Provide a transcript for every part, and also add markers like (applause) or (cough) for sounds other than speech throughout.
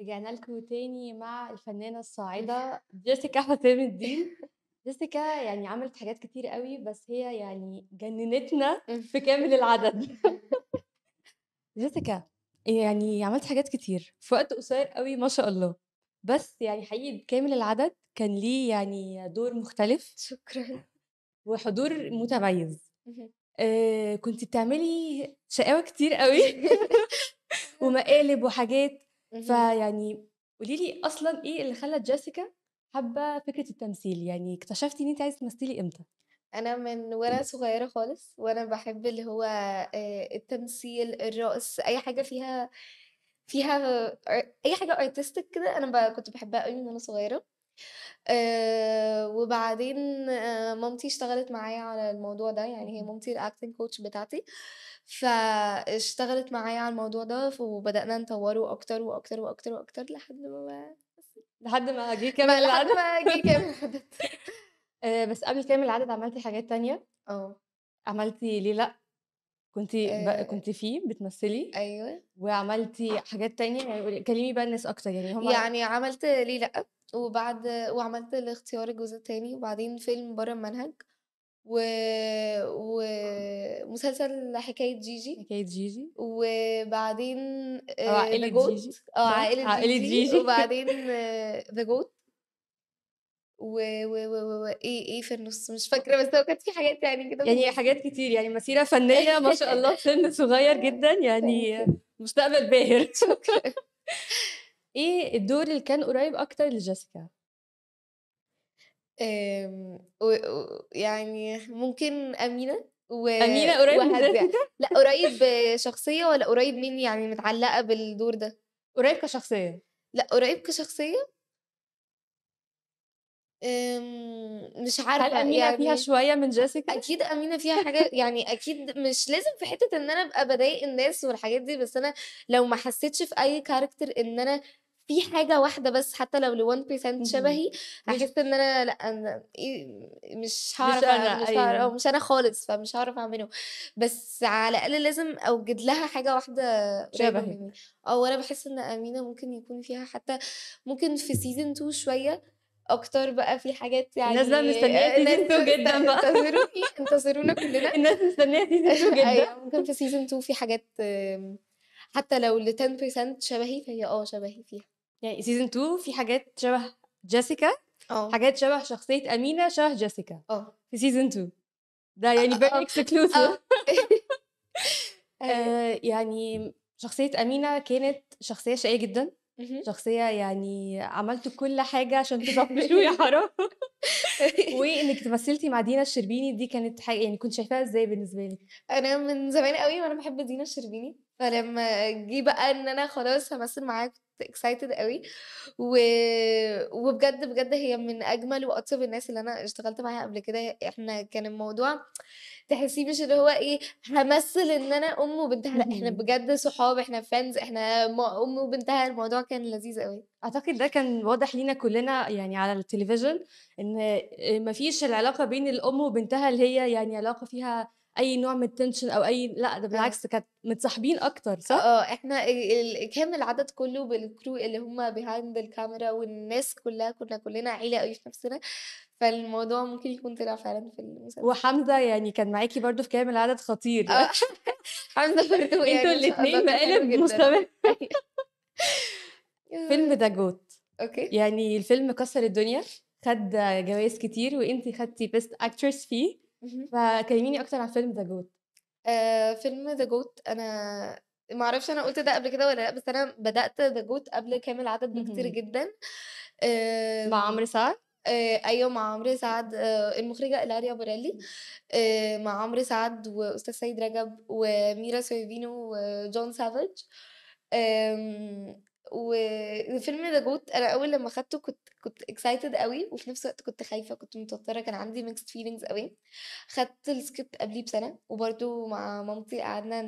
رجعنا لكم تاني مع الفنانة الصاعدة (laughs) جيسيكا حسام الدين جيسيكا يعني عملت حاجات كتير قوي بس هي يعني جننتنا في كامل العدد (laughs) جيسيكا يعني عملت حاجات كتير في وقت قصير قوي ما شاء الله بس يعني حقيقي بكامل العدد كان ليه يعني دور مختلف شكرا وحضور متميز آه كنت بتعملي شقاوة كتير قوي (laughs) ومقالب وحاجات فيعني قولي لي اصلا ايه اللي خلى جيسيكا حابه فكره التمثيل يعني اكتشفتي ان انت عايزه تمثلي امتى انا من وانا صغيره خالص وانا بحب اللي هو التمثيل الرقص اي حاجه فيها فيها اي حاجه ارتستيك كده انا كنت بحبها قوي من وانا صغيره أه وبعدين مامتي اشتغلت معايا على الموضوع ده يعني هي مامتي الاكتنج كوتش بتاعتي فاشتغلت معايا على الموضوع ده وبدأنا نطوره أكتر وأكتر وأكتر وأكتر لحد ما لحد (laughs) ما جه كامل العدد لحد ما جه كامل العدد بس قبل كامل العدد عملتي حاجات تانية اه عملتي ليه لأ كنتي آه. كنت فيه بتمثلي ايوه وعملتي حاجات تانية يعني كلمي بقى الناس اكتر يعني هم يعني عملت ليه لا وبعد وعملت الاختيار الجزء التاني وبعدين فيلم بره المنهج و... ومسلسل حكايه جيجي حكايه جيجي وبعدين آه، عائله جيجي اه عائله, عائلة جيجي. جيجي وبعدين ذا (laughs) آه، جوت و و و و ايه ايه في النص مش فاكره بس هو كانت في حاجات يعني كده يعني حاجات كتير يعني مسيره فنيه ما شاء الله (laughs) سن صغير آه، جدا يعني مستقبل باهر (laughs) شكرا ايه الدور اللي كان قريب اكتر لجيسيكا آمم، يعني ممكن امينه و... امينه قريب من (laughs) لا قريب شخصيه ولا قريب مني يعني متعلقه بالدور ده قريب كشخصيه لا قريب كشخصيه آمم، مش عارفه هل امينه يعني فيها شويه من جيسيكا اكيد امينه فيها حاجه يعني اكيد مش لازم في حته ان انا ابقى بضايق الناس والحاجات دي بس انا لو ما حسيتش في اي كاركتر ان انا في حاجه واحده بس حتى لو ل 1% شبهي حسيت ان انا لا أنا إيه، مش هعرف مش أنا أيوة. مش انا خالص فمش هعرف اعمله بس على الاقل لازم اوجد لها حاجه واحده شبهي او آه، انا بحس ان امينه ممكن يكون فيها حتى ممكن في سيزون 2 شويه اكتر بقى في حاجات يعني الناس بقى مستنيه سيزون 2 جدا بقى انتظروني انتظرونا كلنا (laughs) الناس مستنيه سيزون (laughs) أيوة، 2 جدا ايوه ممكن في سيزون 2 في حاجات حتى لو ل 10% شبهي فهي اه شبهي فيها يعني سيزون 2 في حاجات شبه جيسيكا أوه. حاجات شبه شخصيه امينه شبه جيسيكا اه في سيزون 2 ده آه، يعني اكسكلوسف اكسكلوسيف آه. آه. (laughs) يعني شخصيه امينه كانت شخصيه شقيه جدا شخصية يعني عملت كل حاجة عشان تطفشوا (laughs) يا حرام (laughs) وانك تمثلتي مع دينا الشربيني دي كانت حاجة يعني كنت شايفاها ازاي بالنسبة لي؟ أنا من زمان قوي وأنا بحب دينا الشربيني فلما جه بقى إن أنا خلاص همثل معاها كنت اكسايتد قوي و... وبجد بجد هي من اجمل واطيب الناس اللي انا اشتغلت معاها قبل كده احنا كان الموضوع تحسيه مش اللي هو ايه همثل ان انا ام وبنتها لا احنا يعني بجد صحاب احنا فانز احنا ام وبنتها الموضوع كان لذيذ قوي اعتقد ده كان واضح لينا كلنا يعني على التلفزيون ان مفيش العلاقه بين الام وبنتها اللي هي يعني علاقه فيها اي نوع من التنشن او اي لا ده آه. بالعكس كانت متصاحبين اكتر صح؟ اه, آه، احنا كان العدد كله بالكرو اللي هم بيهايند الكاميرا والناس كلها كنا كلنا عيله قوي في نفسنا فالموضوع ممكن يكون طلع فعلا في المسلسل وحمزه يعني كان معاكي برضو في كام العدد خطير آه، يعني. (laughs) حمزه برضو (laughs) يعني انتوا الاثنين مقالب مستمر (laughs) فيلم جوت اوكي يعني الفيلم كسر الدنيا خد جوائز كتير وانتي خدتي بيست اكترس فيه فكلميني اكتر عن فيلم ذا جوت آه فيلم ذا جوت انا ما اعرفش انا قلت ده قبل كده ولا لا بس انا بدات ذا جوت قبل كامل عدد بكتير جدا آه مع عمرو سعد آه ايوه مع عمرو سعد آه المخرجه الاريا بوريلي آه مع عمرو سعد واستاذ سيد رجب وميرا سويفينو وجون سافيج وفيلم ذا جوت انا اول لما خدته كنت كنت اكسايتد قوي وفي نفس الوقت كنت خايفه كنت متوتره كان عندي ميكس فيلينجز قوي خدت السكريبت قبليه بسنه وبرده مع مامتي قعدنا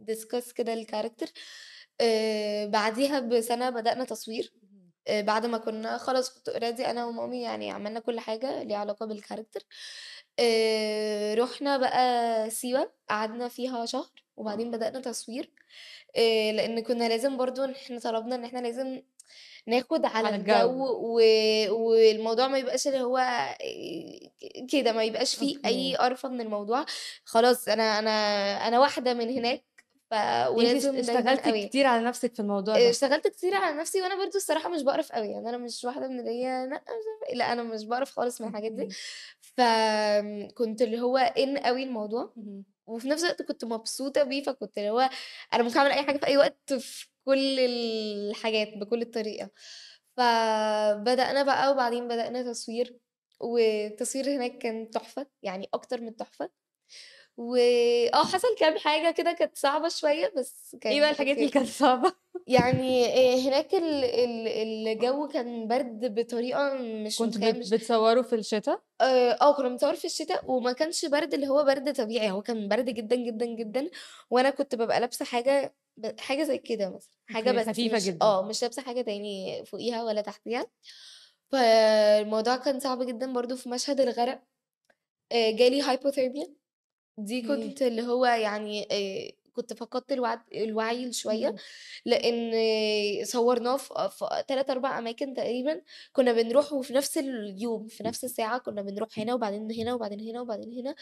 ندسكس كده الكاركتر آه، بعديها بسنه بدانا تصوير آه، بعد ما كنا خلاص كنت اوريدي انا ومامي يعني عملنا كل حاجه ليها علاقه بالكاركتر آه، رحنا بقى سيوه قعدنا فيها شهر وبعدين بدانا تصوير آه، لان كنا لازم برضو احنا طلبنا ان احنا لازم ناخد على, على الجو, الجو و... والموضوع ما يبقاش اللي هو آه، كده ما يبقاش فيه أوكي. اي قرفه من الموضوع خلاص انا انا انا واحده من هناك ولازم اشتغلت كتير على نفسك في الموضوع آه، ده اشتغلت كتير على نفسي وانا برضو الصراحه مش بقرف قوي يعني انا مش واحده من اللي هي لا إيه، لا انا مش بقرف خالص من الحاجات دي فكنت اللي هو ان قوي الموضوع وفي نفس الوقت كنت مبسوطه بيه فكنت اللي هو انا ممكن اعمل اي حاجه في اي وقت في كل الحاجات بكل الطريقه فبدانا بقى وبعدين بدانا تصوير والتصوير هناك كان تحفه يعني اكتر من تحفه واه حصل كام حاجه كده كانت صعبه شويه بس إيه كان ايه بقى الحاجات اللي كانت صعبه يعني آه، (laughs) هناك ال... ال... الجو كان برد بطريقه مش كنت مش... بتصوروا في الشتاء اه, آه، كنا بنصور في الشتاء وما كانش برد اللي هو برد طبيعي هو كان برد جدا جدا جدا وانا كنت ببقى لابسه حاجه حاجه زي كده مثلا حاجه بس خفيفه جدا اه مش لابسه حاجه تاني فوقيها ولا تحتيها فالموضوع كان صعب جدا برضو في مشهد الغرق آه، جالي هايبوثيرميا دي كنت اللي هو يعني كنت فقدت الوعي شويه لان صورناه في ثلاث تلات اربع اماكن تقريبا كنا بنروح وفي نفس اليوم في نفس الساعه كنا بنروح هنا وبعدين هنا وبعدين هنا وبعدين هنا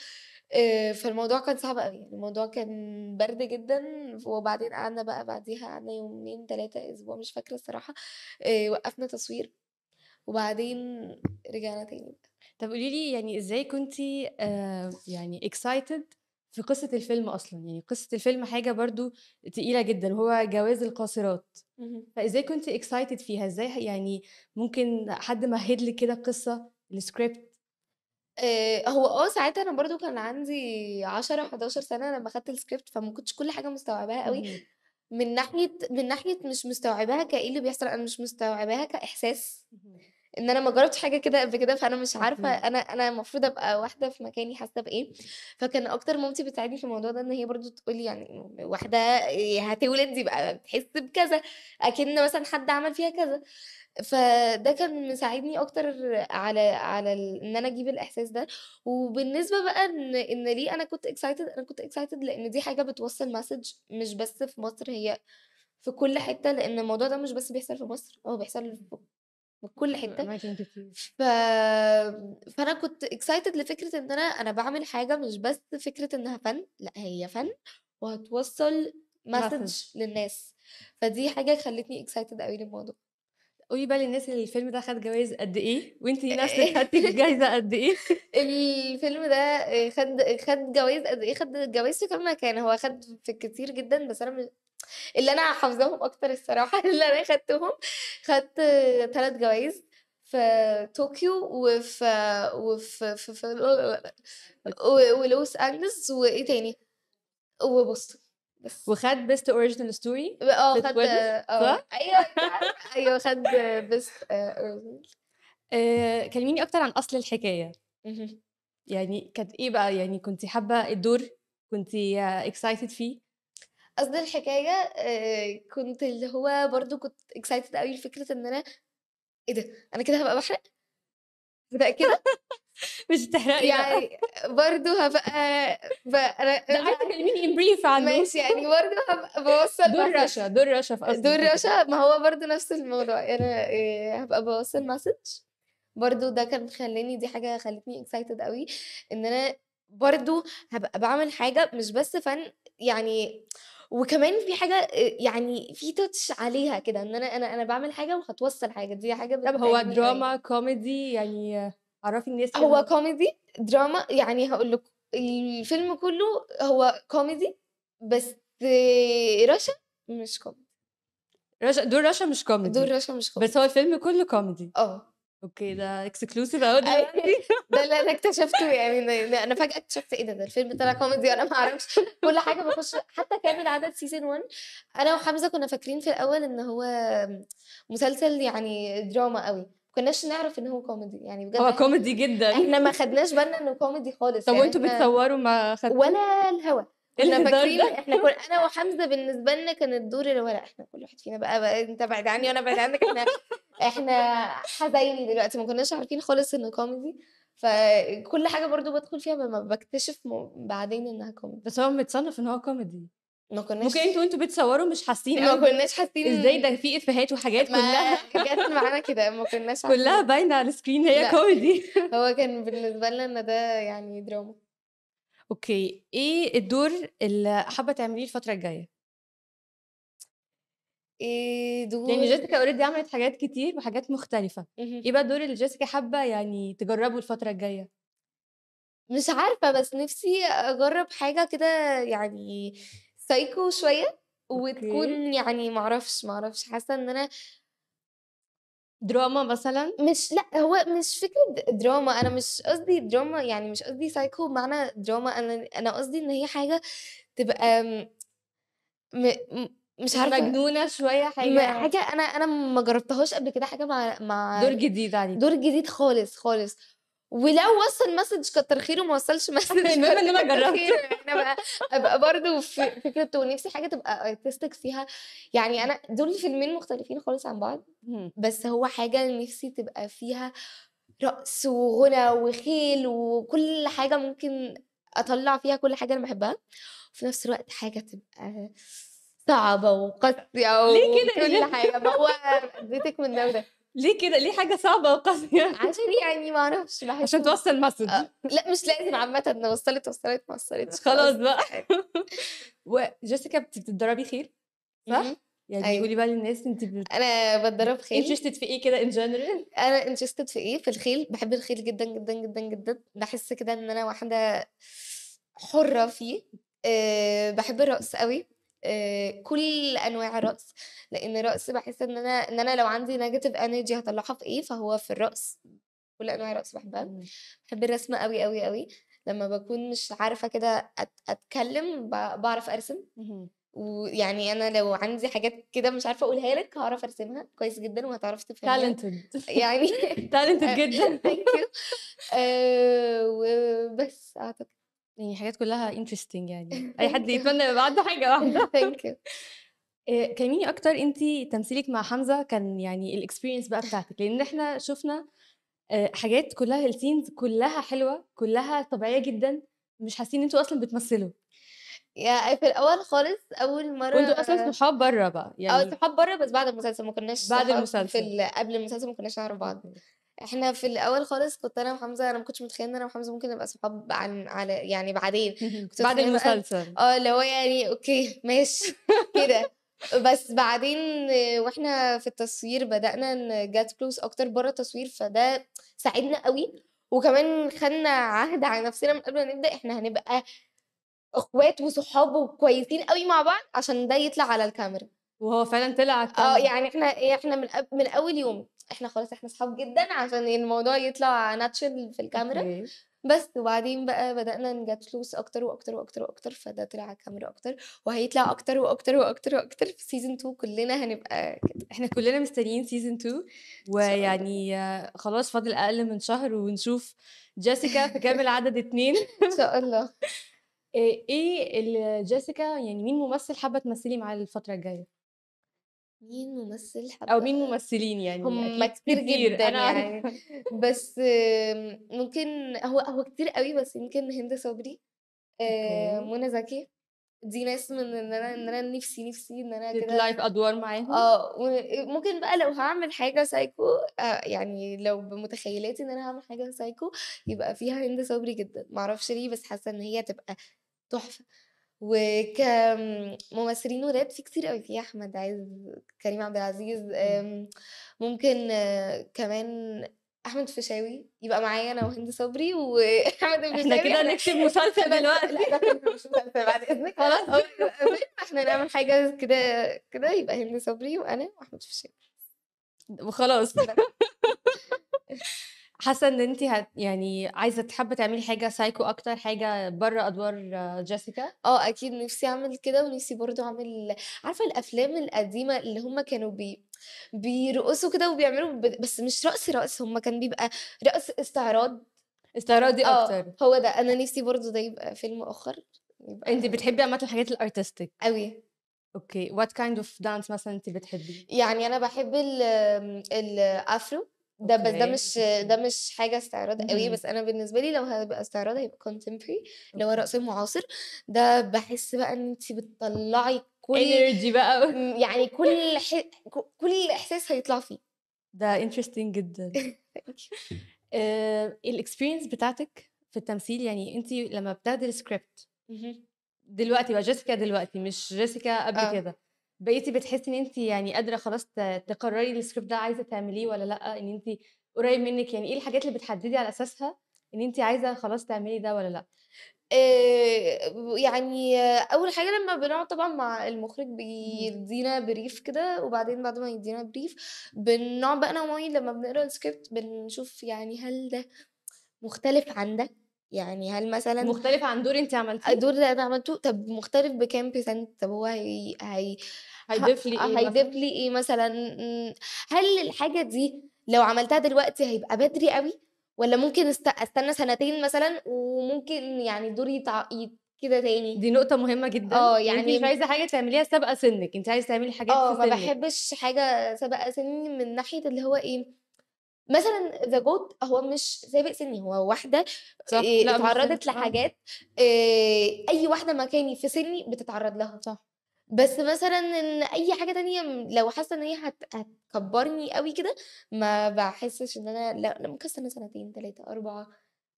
فالموضوع كان صعب قوي يعني الموضوع كان برد جدا وبعدين قعدنا بقى بعديها قعدنا يومين ثلاثه اسبوع مش فاكره الصراحه وقفنا تصوير وبعدين رجعنا تاني بقى طب قولي لي يعني ازاي كنتي آه، يعني اكسايتد في قصة الفيلم أصلا يعني قصة الفيلم حاجة برضو تقيلة جدا وهو جواز القاصرات فإزاي كنت اكسايتد فيها إزاي يعني ممكن حد مهد لك كده القصة السكريبت آه، هو اه ساعتها انا برضو كان عندي 10 11 سنه لما خدت السكريبت فما كنتش كل حاجه مستوعباها قوي من ناحيه من ناحيه مش مستوعباها كايه اللي بيحصل انا مش مستوعباها كاحساس ان انا ما جربتش حاجه كده قبل كده فانا مش عارفه انا انا المفروض ابقى واحده في مكاني حاسه بايه فكان اكتر مامتي بتساعدني في الموضوع ده ان هي برضو تقول لي يعني واحده هتولد يبقى بتحس بكذا اكن مثلا حد عمل فيها كذا فده كان مساعدني اكتر على على ان انا اجيب الاحساس ده وبالنسبه بقى ان ان ليه انا كنت اكسايتد انا كنت اكسايتد لان دي حاجه بتوصل مسج مش بس في مصر هي في كل حته لان الموضوع ده مش بس بيحصل في مصر هو بيحصل في من كل حته ف... فانا كنت اكسايتد لفكره ان انا انا بعمل حاجه مش بس فكره انها فن لا هي فن وهتوصل مسج للناس فدي حاجه خلتني اكسايتد قوي للموضوع قولي بقى للناس اللي الفيلم ده خد جوائز قد ايه وانت (laughs) نفسك خدتي الجائزه قد ايه الفيلم ده خد خد جوائز قد ايه خد جوائز في كل مكان هو خد في كتير جدا بس انا اللي انا حافظاهم اكتر الصراحه (laughs) اللي انا خدتهم خدت ثلاث جوائز في طوكيو وفي وفي في في ولوس انجلز وايه تاني وبص بس وخد بيست اوريجينال ستوري اه خد اه ايوه (laughs) ايوه خد بيست اوريجينال آه، آه، كلميني اكتر عن اصل الحكايه يعني كانت ايه بقى يعني كنت حابه الدور كنت اكسايتد فيه قصدي الحكايه آه، كنت اللي هو برضو كنت اكسايتد قوي لفكره ان انا ايه ده انا كده هبقى بحرق كده (laughs) مش تحرقي يعني برضه هبقى بقى انا (laughs) ده عايزه تكلميني ان بريف عنه ماشي يعني برضه هبقى بوصل دور رشا دور رشا في قصدي دور رشا ما هو برضه نفس الموضوع يعني آه، هبقى بوصل مسج برضه ده كان خلاني دي حاجه خلتني اكسايتد قوي ان انا برضه هبقى بعمل حاجه مش بس فن يعني وكمان في حاجه آه، يعني في تاتش عليها كده ان انا انا انا بعمل حاجه وهتوصل حاجه دي حاجه طب هو دراما كوميدي يعني عرفي الناس هو كوميدي دراما يعني هقول لك الفيلم كله هو كوميدي بس رشا مش كوميدي رشا دور رشا مش كوميدي دور رشا مش كوميدي بس هو الفيلم كله كوميدي اه اوكي ده اكسكلوسيف قوي ده ده اللي انا اكتشفته يعني انا فجاه اكتشفت ايه ده ده الفيلم طلع كوميدي انا ما اعرفش (laughs) كل حاجه بخش حتى كامل عدد سيزون 1 انا وحمزه كنا فاكرين في الاول ان هو مسلسل يعني دراما قوي كناش نعرف ان هو كوميدي يعني بجد هو كوميدي جدا احنا ما خدناش بالنا انه كوميدي خالص طب يعني وانتوا بتصوروا ما خدتوا ولا الهوا احنا فاكرين احنا كل انا وحمزه بالنسبه لنا كان الدور اللي لا احنا كل واحد فينا بقى, بقى انت بعد عني وانا بعد عنك احنا (laughs) احنا حزين دلوقتي ما كناش عارفين خالص انه كوميدي فكل حاجه برضو بدخل فيها ما بكتشف بعدين انها كوميدي بس هو متصنف ان هو كوميدي ما كناش ممكن انتوا وانتوا بتصوروا مش حاسين ما كناش حاسين ازاي ده في افيهات وحاجات ما كلها (laughs) جت معانا كده ما كناش كلها باينه على السكرين هي كوميدي (laughs) هو كان بالنسبه لنا ان ده يعني دراما اوكي ايه الدور اللي حابه تعمليه الفتره الجايه ايه يعني دور يعني جيسيكا اوريدي عملت حاجات كتير وحاجات مختلفه ايه بقى الدور اللي جيسيكا حابه يعني تجربه الفتره الجايه مش عارفه بس نفسي اجرب حاجه كده يعني سايكو شويه وتكون يعني معرفش معرفش حاسه ان انا دراما مثلا مش لا هو مش فكره دراما انا مش قصدي دراما يعني مش قصدي سايكو بمعنى دراما انا انا قصدي ان هي حاجه تبقى م... مش عارفه مجنونه شويه حاجه حاجه انا انا ما جربتهاش قبل كده حاجه مع مع دور جديد عليك دور جديد خالص خالص ولو وصل مسج كتر خيره ما وصلش (laughs) مسج المهم ان انا جربت (laughs) انا بقى ابقى برضه في كريبتو ونفسي حاجه تبقى ارتستك فيها يعني انا دول فيلمين مختلفين خالص عن بعض بس هو حاجه نفسي تبقى فيها رقص وغنى وخيل وكل حاجه ممكن اطلع فيها كل حاجه انا بحبها وفي نفس الوقت حاجه تبقى صعبه وقاسيه ليه كده وكل حاجه ما هو اديتك من ده وده ليه كده ليه حاجه صعبه وقاسيه عشان إيه يعني ما اعرفش بحس عشان توصل مسج آه. لا مش لازم عامه ان وصلت وصلت ما وصلتش خلاص بقى (laughs) وجيسيكا أيوة. بتتدربي خيل صح يعني أيوة. قولي بقى للناس انت بت... انا بتدرب خيل انترستد في ايه كده ان جنرال انا انترستد في ايه في الخيل بحب الخيل جدا جدا جدا جدا بحس كده ان انا واحده حره فيه أه بحب الرقص قوي آه، كل انواع الرقص لان الرقص بحس ان انا ان انا لو عندي نيجاتيف انرجي هطلعها في ايه فهو في الرقص كل انواع الرقص بحبها إمم. بحب الرسمه قوي قوي قوي لما بكون مش عارفه كده اتكلم بعرف ارسم ويعني انا لو عندي حاجات كده مش عارفه اقولها لك هعرف ارسمها كويس جدا وهتعرف تفهمها تالنتد يعني تالنتد (laughs) (laughs) جدا ثانك آه، يو وبس اعتقد يعني حاجات كلها انترستنج يعني (laughs) اي حد يتمنى يبقى عنده حاجه واحده ثانك (laughs) (laughs) آه، يو كلميني اكتر انت تمثيلك مع حمزه كان يعني الاكسبيرينس بقى بتاعتك لان احنا شفنا آه، حاجات كلها السينز كلها حلوه كلها طبيعيه جدا مش حاسين ان انتوا اصلا بتمثلوا يعني في الاول خالص اول مره وانتوا اصلا صحاب بره بقى يعني اه صحاب بره بس بعد المسلسل ما كناش بعد المسلسل في قبل المسلسل ما كناش نعرف بعض إحنا في الأول خالص كنت أنا وحمزة أنا ما كنتش متخيلة إن أنا وحمزة ممكن نبقى صحاب عن على يعني بعدين (laughs) كنت بعد المسلسل اه اللي هو يعني أوكي ماشي كده بس بعدين واحنا في التصوير بدأنا نجات كلوز أكتر بره التصوير فده ساعدنا قوي وكمان خدنا عهد على نفسنا من قبل ما نبدأ إحنا هنبقى اخوات وصحاب وكويسين قوي مع بعض عشان ده يطلع على الكاميرا وهو فعلا طلع على آه، الكاميرا اه يعني احنا احنا من من اول يوم احنا خلاص احنا اصحاب جدا عشان الموضوع يطلع ناتشرال في الكاميرا بس وبعدين بقى بدأنا نجات فلوس أكتر وأكتر وأكتر وأكتر فده طلع على الكاميرا أكتر وهيطلع أكتر وأكتر وأكتر وأكتر في سيزون 2 كلنا هنبقى كده احنا كلنا مستنيين سيزون 2 ويعني خلاص فاضل أقل من شهر ونشوف جيسيكا في كامل عدد اتنين (laughs) إن شاء الله (laughs) ايه, إيه اللي جيسيكا يعني مين ممثل حابة تمثلي معاه الفترة الجاية؟ مين ممثل حد او مين ممثلين يعني هم كتير, كتير جدا أنا (laughs) يعني بس ممكن هو هو كتير قوي بس يمكن هند صبري آه، منى زكي دي ناس من ان انا ان انا نفسي نفسي ان انا كده لايف ادوار معاهم اه ممكن بقى لو هعمل حاجه سايكو آه، يعني لو بمتخيلاتي ان انا هعمل حاجه سايكو يبقى فيها هند صبري جدا معرفش ليه بس حاسه ان هي تبقى تحفه وكممثلين ولاد في كتير قوي في احمد عز كريم عبد العزيز ممكن كمان احمد فشاوي يبقى معايا انا وهند صبري واحمد (laughs) الفيشاوي احنا كده نكتب مسلسل دلوقتي لا ده بعد اذنك خلاص احنا نعمل حاجه كده كده يبقى هند صبري وانا واحمد فشاوي وخلاص (laughs) حاسه ان انت هت يعني عايزه تحبي تعملي حاجه سايكو اكتر حاجه بره ادوار آه، جيسيكا اه اكيد نفسي اعمل كده ونفسي برضو اعمل عارفه الافلام القديمه اللي هم كانوا بي بيرقصوا كده وبيعملوا بس مش رقص رقص هم كان بيبقى رقص استعراض استعراضي اكتر آه، اكتر هو ده انا نفسي برضو ده يبقى فيلم اخر يبقى انت بتحبي عامه الحاجات الارتستيك قوي اوكي وات كايند اوف دانس مثلا انت بتحبي يعني انا بحب الافرو ده بس ده مش ده مش حاجه استعراض قوي امم. بس انا بالنسبه لي لو هبقى استعراض هيبقى كونتمبري اللي هو رقص معاصر ده بحس بقى ان انت بتطلعي كل انرجي بقى يعني كل كل احساس هيطلع فيه ده انترستنج جدا (laughs) آه، الاكسبيرينس بتاعتك في التمثيل يعني انت لما بتاخدي السكريبت دلوقتي بقى جيسيكا دلوقتي مش جيسيكا قبل آه. كده بقيتي بتحسي ان انت يعني قادره خلاص تقرري السكريبت ده عايزه تعمليه ولا لا ان انت قريب منك يعني ايه الحاجات اللي بتحددي على اساسها ان انت عايزه خلاص تعملي ده ولا لا آه، يعني اول حاجه لما بنقعد طبعا مع المخرج بيدينا بريف كده وبعدين بعد ما يدينا بريف بنقعد بقى انا لما بنقرا السكريبت بنشوف يعني هل ده مختلف عن ده يعني هل مثلا مختلف عن دور انت عملتيه الدور آه، اللي انا عملته طب مختلف بكام بيسنت طب هو هي هي هيضيف لي آه، ايه هيضيف لي ايه مثلا هل الحاجه دي لو عملتها دلوقتي هيبقى بدري قوي ولا ممكن استنى سنتين مثلا وممكن يعني دوري يتع... كده تاني دي نقطة مهمة جدا اه يعني مش عايزة حاجة تعمليها سابقة سنك انت عايزة تعملي حاجات اه ما بحبش حاجة سابقة سني من ناحية اللي هو ايه مثلا ذا جوت هو مش سابق سني هو واحده صح. إيه اتعرضت آه. لحاجات إيه اي واحده مكاني في سني بتتعرض لها صح بس مثلا ان اي حاجه تانية لو حاسه ان هي هت... هتكبرني قوي كده ما بحسش ان انا لا, لا ممكن سنتين ثلاثه اربعه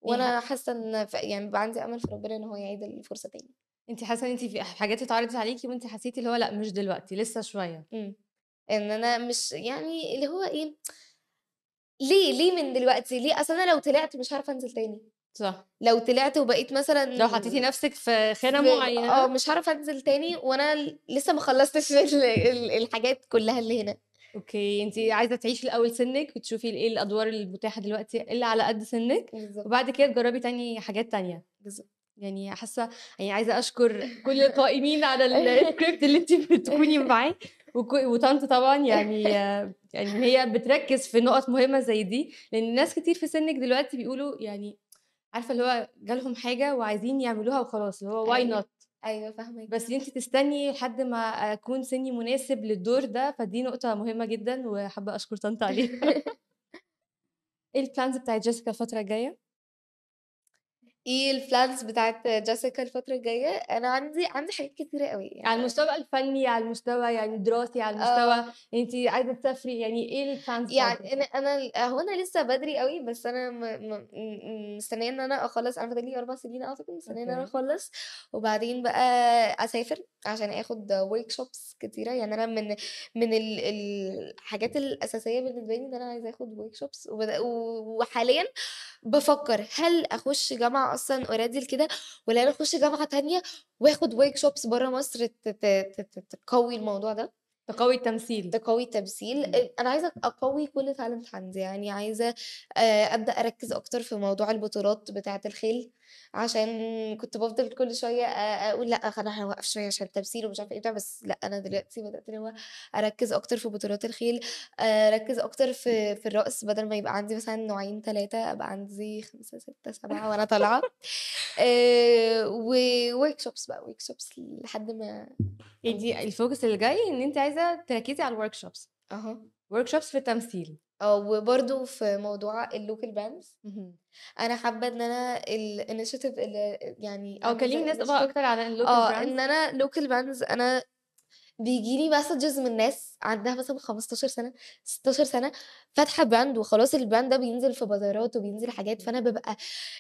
وانا إيه. حاسه ان ف... يعني بقى عندي امل في ربنا ان هو يعيد الفرصه تاني انت حاسه ان انت في حاجات اتعرضت عليكي وانت حسيتي اللي هو لا مش دلوقتي لسه شويه امم ان انا مش يعني اللي هو ايه ليه ليه من دلوقتي ليه اصل انا لو طلعت مش هعرف انزل تاني صح لو طلعت وبقيت مثلا لو حطيتي نفسك في خانه معينه اه مش هعرف انزل تاني وانا لسه ما خلصتش الحاجات كلها اللي هنا اوكي انت عايزه تعيشي الاول سنك وتشوفي ايه الادوار المتاحه دلوقتي اللي على قد سنك بالزبط. وبعد كده تجربي تاني حاجات تانية بالظبط يعني حاسه يعني عايزه اشكر كل القائمين على السكريبت (laughs) اللي انت بتكوني معاه وطنط طبعا يعني آه، يعني هي بتركز في نقط مهمه زي دي لان ناس كتير في سنك دلوقتي بيقولوا يعني عارفه اللي هو جالهم حاجه وعايزين يعملوها وخلاص اللي هو واي نوت ايوه, أيوة، فاهمه بس انت تستني لحد ما اكون سني مناسب للدور ده فدي نقطه مهمه جدا وحابه اشكر طنط عليها (laughs) ايه البلانز بتاعت جيسيكا الفتره الجايه إيه البلانز بتاعت جيسيكا الفترة الجاية؟ أنا عندي عندي حاجات كتيرة أوي يعني على المستوى الفني على المستوى يعني الدراسي على المستوى آه. أنت عايزة تسافري يعني إيه الplans يعني أنا أنا هو أنا لسه بدري أوي بس أنا مستنية إن أنا أخلص أنا فاضل لي أربع سنين أعتقد مستنية إن أنا أخلص وبعدين بقى أسافر عشان اخد ورك شوبس كتيره يعني انا من من الحاجات الاساسيه بالنسبه لي ان انا عايزه اخد ورك شوبس وحاليا بفكر هل اخش جامعه اصلا اوريدي كده ولا انا اخش جامعه تانية واخد ورك شوبس بره مصر تقوي الموضوع ده تقوي التمثيل تقوي التمثيل انا عايزه اقوي كل التالنت عندي يعني عايزه ابدا اركز اكتر في موضوع البطولات بتاعه الخيل عشان كنت بفضل كل شويه اقول لا خلينا نوقف شويه عشان التمثيل ومش عارفه ايه بس لا انا إمم. دلوقتي بدات اللي هو اركز اكتر في بطولات الخيل اركز اكتر في في الرقص بدل ما يبقى عندي مثلا نوعين ثلاثه ابقى عندي خمسه سته سبعه وانا طالعه آه، وورك شوبس بقى ورك شوبس لحد ما إيه دي الفوكس اللي جاي ان انت عايزه تركزي على الورك شوبس اها ورك شوبس في التمثيل آه، وبرده في موضوع اللوكال براندز انا حابه ان انا الانشيتيف اللي يعني اه كلمني الناس اكتر على اللوكال براندز اه ان انا لوكال براندز انا بيجي لي مسجز من ناس عندها مثلا 15 سنه 16 سنه فاتحه براند وخلاص البراند ده بينزل في بازارات وبينزل حاجات فانا ببقى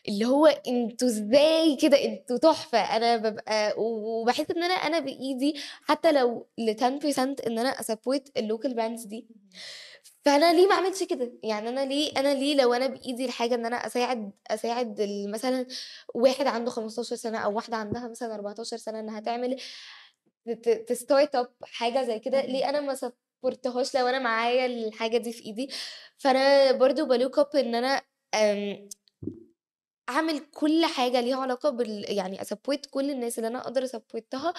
اللي هو انتوا ازاي كده انتوا تحفه انا ببقى وبحس ان انا انا بايدي حتى لو ل 10% ان انا اسبورت اللوكال براندز دي فانا ليه ما اعملش كده يعني انا ليه انا ليه لو انا بايدي الحاجه ان انا اساعد اساعد مثلا واحد عنده 15 سنه او واحده عندها مثلا 14 سنه انها تعمل تستارت اب حاجه زي كده ليه انا ما سبورتهاش لو انا معايا الحاجه دي في ايدي فانا برضو بلوك اب ان انا اعمل كل حاجه ليها علاقه بال يعني اسبورت كل الناس اللي انا اقدر اسبورتها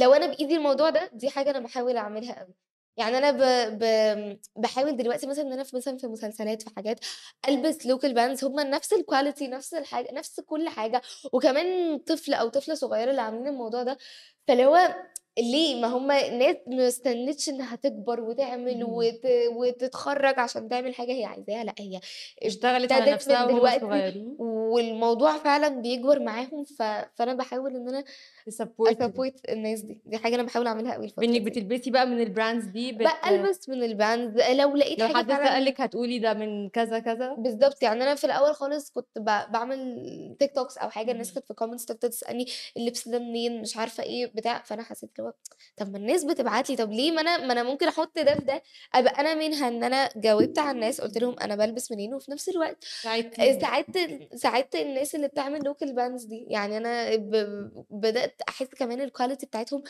لو انا بايدي الموضوع ده دي حاجه انا بحاول اعملها قوي يعني انا ب... ب... بحاول دلوقتي مثلا ان انا في مثلا في مسلسلات في حاجات البس لوكال باندز هم نفس الكواليتي نفس الحاجه نفس كل حاجه وكمان طفل او طفله صغيره اللي عاملين الموضوع ده فاللي هو ليه ما هم ناس ما استنتش انها تكبر وتعمل إمم. وت... وتتخرج عشان تعمل حاجه هي عايزاها لا هي اشتغلت على نفسها من دلوقتي والموضوع فعلا بيكبر معاهم ف... فانا بحاول ان انا اسبورت الناس دي دي حاجه انا بحاول اعملها قوي الفتره بتلبسي بقى من البراندز دي بت... بلبس من البراندز لو لقيت لو حد سالك هتقولي ده من كذا كذا بالظبط يعني انا في الاول خالص كنت ب... بعمل تيك توكس او حاجه الناس إمم. كانت في كومنتس تسالني اللبس ده منين مش عارفه ايه بتاع فانا حسيت هو طب ما الناس بتبعت لي طب ليه ما انا ما انا ممكن احط ده في ده ابقى انا منها ان انا جاوبت على الناس قلت لهم انا بلبس منين وفي نفس الوقت آه، يعني. ساعدت ساعدت الناس اللي بتعمل لوكال باندز دي يعني انا ب... بدات احس كمان الكواليتي بتاعتهم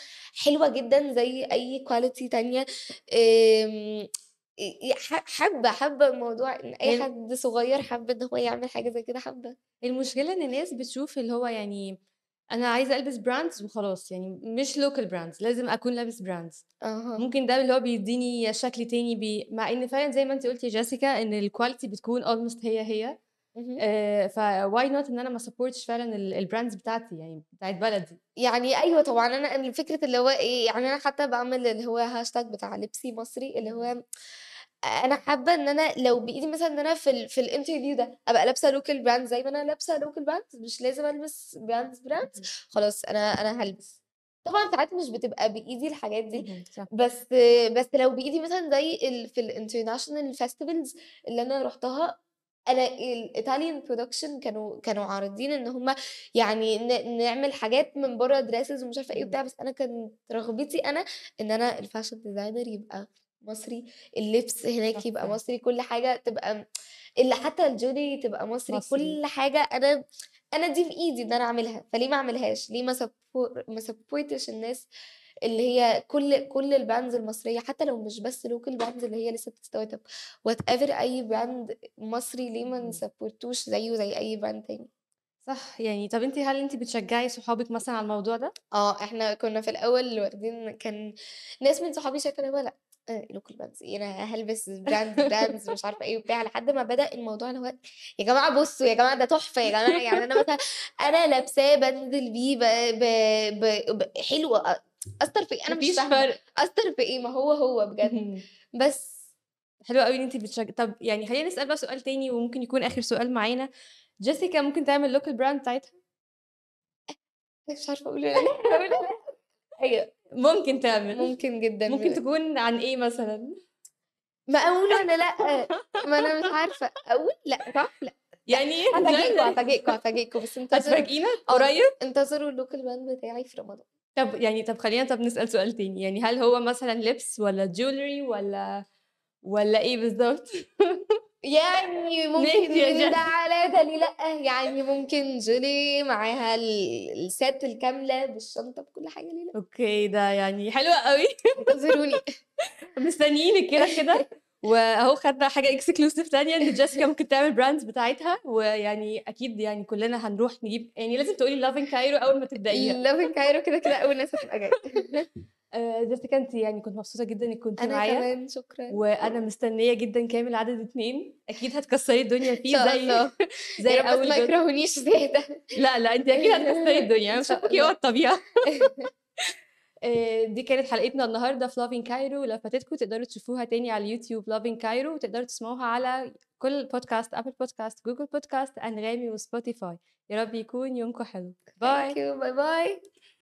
حلوه جدا زي اي كواليتي تانية إم... حابه حابه الموضوع ان اي يعني حد صغير حب ان هو يعمل حاجه زي كده حابه المشكله ان الناس بتشوف اللي هو يعني انا عايزه البس براندز وخلاص يعني مش لوكال براندز لازم اكون لابس براندز أه. ممكن ده اللي هو بيديني شكل تاني بي... مع ان فعلا زي ما انت قلتي جيسيكا ان الكواليتي بتكون اولموست هي هي آه فواي نوت ان انا ما سبورتش فعلا البراندز بتاعتي يعني بتاعت بلدي يعني ايوه طبعا انا فكره اللي هو ايه يعني انا حتى بعمل اللي هو هاشتاج بتاع لبسي مصري اللي هو انا حابه ان انا لو بايدي مثلا ان انا في الـ في الانترفيو ده ابقى لابسه لوكال براند زي ما انا لابسه لوكال براند مش لازم البس براند براند خلاص انا انا هلبس طبعا ساعات مش بتبقى بايدي الحاجات دي بس بس لو بايدي مثلا زي في الانترناشونال فيستيفالز اللي انا رحتها انا الايطاليان برودكشن كانوا كانوا عارضين ان هم يعني نعمل حاجات من بره دراسز ومش عارفه ايه وبتاع بس انا كانت رغبتي انا ان انا الفاشن ديزاينر يبقى مصري اللبس هناك يبقى مصري كل حاجه تبقى اللي حتى الجولي تبقى مصري, مصري. كل حاجه انا انا دي في ايدي ان انا اعملها فليه ما اعملهاش ليه ما ما سبورتش الناس اللي هي كل كل البراندز المصريه حتى لو مش بس لوكال براندز اللي هي لسه بتستارت اب وات ايفر اي براند مصري ليه ما نسبورتوش زيه زي اي براند تاني صح يعني طب انت هل انت بتشجعي صحابك مثلا على الموضوع ده؟ اه احنا كنا في الاول واخدين كان ناس من صحابي شايفه انا لا لوكال براندز انا هلبس براند براندز مش عارفه ايه وبتاع لحد ما بدا الموضوع اللي هو يا جماعه بصوا يا جماعه ده تحفه يا جماعه يعني انا مثلا انا لابساه بنزل بيه حلوه اثر في إيه؟ انا مش فاهمه اثر في ايه ما هو هو بجد بس حلو قوي ان انت بتشجع طب يعني خلينا نسال بقى سؤال تاني وممكن يكون اخر سؤال معانا جيسيكا ممكن تعمل لوكال براند بتاعتها مش عارفه اقول ايه ايوه (laughs) ممكن تعمل ممكن جدا ممكن تكون عن ايه مثلا ما اقول انا لا ما انا مش عارفه اقول لا صح لا يعني ايه هفاجئكم هفاجئكم يعني هفاجئكم بس انتظروا هتفاجئينا قريب انتظروا اللوكال باند بتاعي في رمضان طب يعني طب خلينا طب نسال سؤال تاني يعني هل هو مثلا لبس ولا جولري ولا ولا ايه بالظبط (laughs) يعني ممكن ده على دليل ليه لا يعني ممكن جولي معاها الست الكامله بالشنطه بكل حاجه ليه لا اوكي ده يعني حلو قوي انتظروني (laughs) مستنيينك كده كده واهو خدنا حاجه اكسكلوسيف تانية ان جيسيكا ممكن تعمل براندز بتاعتها ويعني اكيد يعني كلنا هنروح نجيب يعني لازم تقولي لافين كايرو اول ما تبدايها لافين كايرو كده كده اول ناس هتبقى جايه (laughs) ازيك آه، انت يعني كنت مبسوطه جدا انك كنت انا معايا كمان شكرا وانا مستنيه جدا كامل عدد اتنين اكيد هتكسري الدنيا فيه زي (laughs) زي اول ما يكرهونيش زياده لا لا انت اكيد هتكسري الدنيا مش هتبقي هو الطبيعه (laughs) (laughs) آه، دي كانت حلقتنا النهارده في لافين كايرو لو فاتتكم تقدروا تشوفوها تاني على اليوتيوب لافين كايرو وتقدروا تسمعوها على كل بودكاست ابل بودكاست جوجل بودكاست انغامي وسبوتيفاي يا رب يكون يومكم حلو باي باي باي